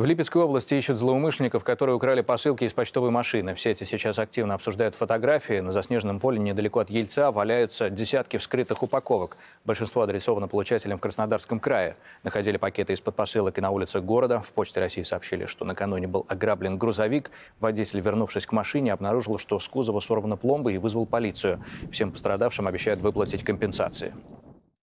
В Липецкой области ищут злоумышленников, которые украли посылки из почтовой машины. Все эти сейчас активно обсуждают фотографии. На заснеженном поле недалеко от Ельца валяются десятки вскрытых упаковок. Большинство адресовано получателям в Краснодарском крае. Находили пакеты из-под посылок и на улицах города. В Почте России сообщили, что накануне был ограблен грузовик. Водитель, вернувшись к машине, обнаружил, что с кузова сорвана пломба и вызвал полицию. Всем пострадавшим обещают выплатить компенсации.